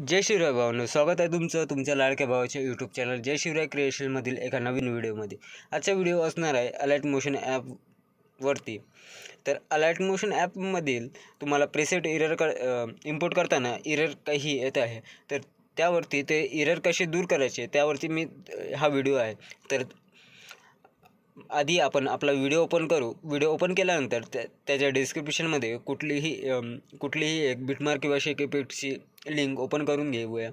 जय शिवराय भावनो स्वागत आहे तुमचं तुमच्या लाडक्या भावाच्या यूट्यूब चॅनल जय शिवराय क्रिएशनमधील एका नवीन व्हिडिओमध्ये आजचा व्हिडिओ असणार आहे अलर्ट मोशन ॲपवरती तर अलर्ट मोशन ॲपमधील तुम्हाला प्रेसेट इरर क इम्पोर्ट करताना इरर काही येत आहे तर त्यावरती ते इरर कसे दूर करायचे त्यावरती मी हा व्हिडिओ आहे तर आधी आपण आपला व्हिडिओ ओपन करू व्हिडिओ ओपन केल्यानंतर त्या त्याच्या डिस्क्रिप्शनमध्ये कुठलीही कुठलीही एक बिटमार्क किंवा शेक लिंक ओपन करून घेऊया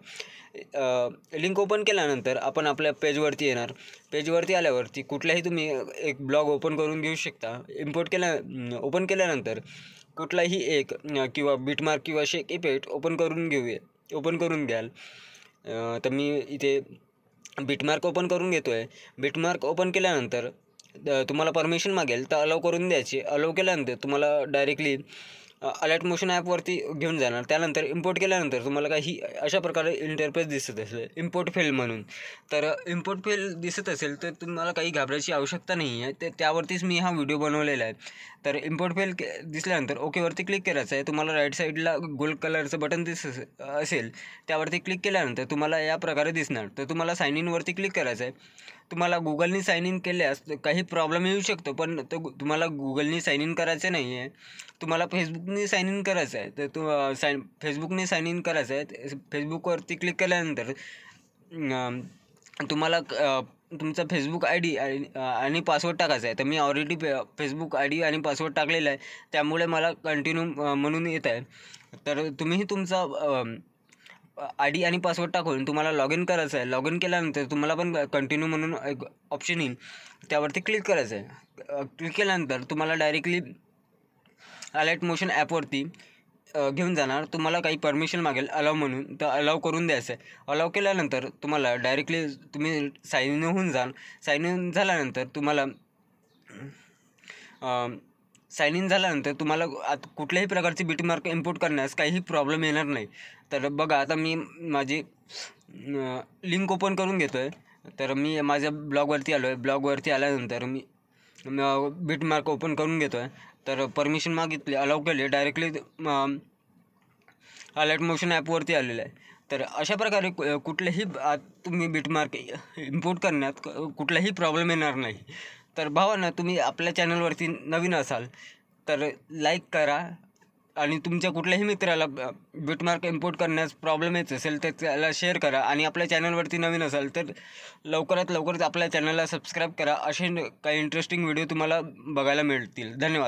लिंक ओपन केल्यानंतर आपण आपल्या पेजवरती येणार पेजवरती आल्यावरती कुठलाही तुम्ही एक ब्लॉग ओपन करून घेऊ शकता इम्पोर्ट केल्या ओपन केल्यानंतर कुठलाही एक किंवा बीटमार्क किंवा शेक इफेक्ट ओपन करून घेऊया ओपन करून घ्याल तर मी इथे बिटमार्क ओपन करून घेतो आहे बिटमार्क ओपन केल्यानंतर तुम्हाला परमिशन मागेल तर अलाव करून द्यायची अलाव केल्यानंतर तुम्हाला डायरेक्टली अलर्ट मोशन ॲपवरती घेऊन जाणार त्यानंतर इम्पोर्ट केल्यानंतर तुम्हाला काही अशा प्रकारे इंटरफेस दिसत असेल इम्पोर्ट फेल म्हणून तर इम्पोर्ट फेल दिसत असेल तर तुम्हाला काही घाबरायची आवश्यकता नाही आहे ते त्यावरतीच मी हा व्हिडिओ बनवलेला आहे तर इम्पोर्ट फेल दिसल्यानंतर ओकेवरती क्लिक करायचं आहे तुम्हाला राईट साईडला गोल्ड कलरचं बटन दिस असेल त्यावरती क्लिक केल्यानंतर तुम्हाला या प्रकारे दिसणार तर तुम्हाला साईन इनवरती क्लिक करायचं आहे तुम्हाला गुगलनी साईन इन केल्यास काही प्रॉब्लेम येऊ शकतो पण तो तुम्हाला गुगलनी साईन इन करायचं नाही आहे तुम्हाला फेसबुकनी साईन इन करायचं आहे तर तू साईन फेसबुकने साईन इन करायचं आहे फेसबुकवरती क्लिक केल्यानंतर तुम्हाला तुमचा फेसबुक आय डी आणि पासवर्ड टाकायचा आहे तर मी ऑलरेडी फेसबुक आय डी आणि पासवर्ड टाकलेला आहे त्यामुळे मला कंटिन्यू म्हणून येत आहे तर तुम्हीही तुमचा आय डी आणि पासवर्ड टाकून तुम्हाला लॉग इन करायचं आहे लॉग इन केल्यानंतर तुम्हाला पण कंटिन्यू म्हणून एक ऑप्शन येईल त्यावरती क्लिक करायचं आहे क्लिक केल्यानंतर तुम्हाला डायरेक्टली अलर्ट मोशन ॲपवरती घेऊन जाणार तुम्हाला काही परमिशन मागेल अलाव म्हणून तर अलाव करून द्यायचं आहे अलाव केल्यानंतर तुम्हाला डायरेक्टली तुम्ही साईन होऊन जाल साईन इन झाल्यानंतर तुम्हाला साईन इन झाल्यानंतर तुम्हाला आत कुठल्याही प्रकारचे बिटमार्क मार्क इम्पोर्ट करण्यास काहीही प्रॉब्लेम येणार नाही तर बघा आता मी माझी लिंक ओपन करून घेतो आहे तर मी माझ्या ब्लॉगवरती आलो आहे ब्लॉगवरती आल्यानंतर मी बीट मार्क ओपन करून घेतो आहे तर परमिशन मागितली अलाव केले डायरेक्टली अलर्ट मोशन ॲपवरती आलेलं आहे तर अशा प्रकारे कुठलेही तुम्ही बीटमार्क इम्पोर्ट करण्यात कुठलाही प्रॉब्लेम येणार नाही तर ना तुम्ही आपल्या चॅनलवरती नवीन असाल तर लाईक करा आणि तुमच्या कुठल्याही मित्राला बिटमार्क इम्पोर्ट करण्यास प्रॉब्लेम येत असेल तर त्याला शेअर करा आणि आपल्या चॅनलवरती नवीन असाल तर लवकरात लवकरच आपल्या चॅनलला सबस्क्राईब करा असे काही इंटरेस्टिंग व्हिडिओ तुम्हाला बघायला मिळतील धन्यवाद